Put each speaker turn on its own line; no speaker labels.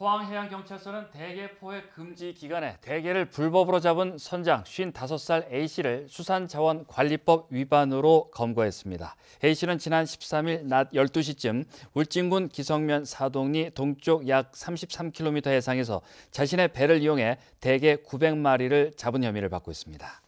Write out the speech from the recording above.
포항해양경찰서는 대게 포획 금지 기간에 대게를 불법으로 잡은 선장 55살 A씨를 수산자원관리법 위반으로 검거했습니다. A씨는 지난 13일 낮 12시쯤 울진군 기성면 사동리 동쪽 약 33km 해상에서 자신의 배를 이용해 대게 900마리를 잡은 혐의를 받고 있습니다.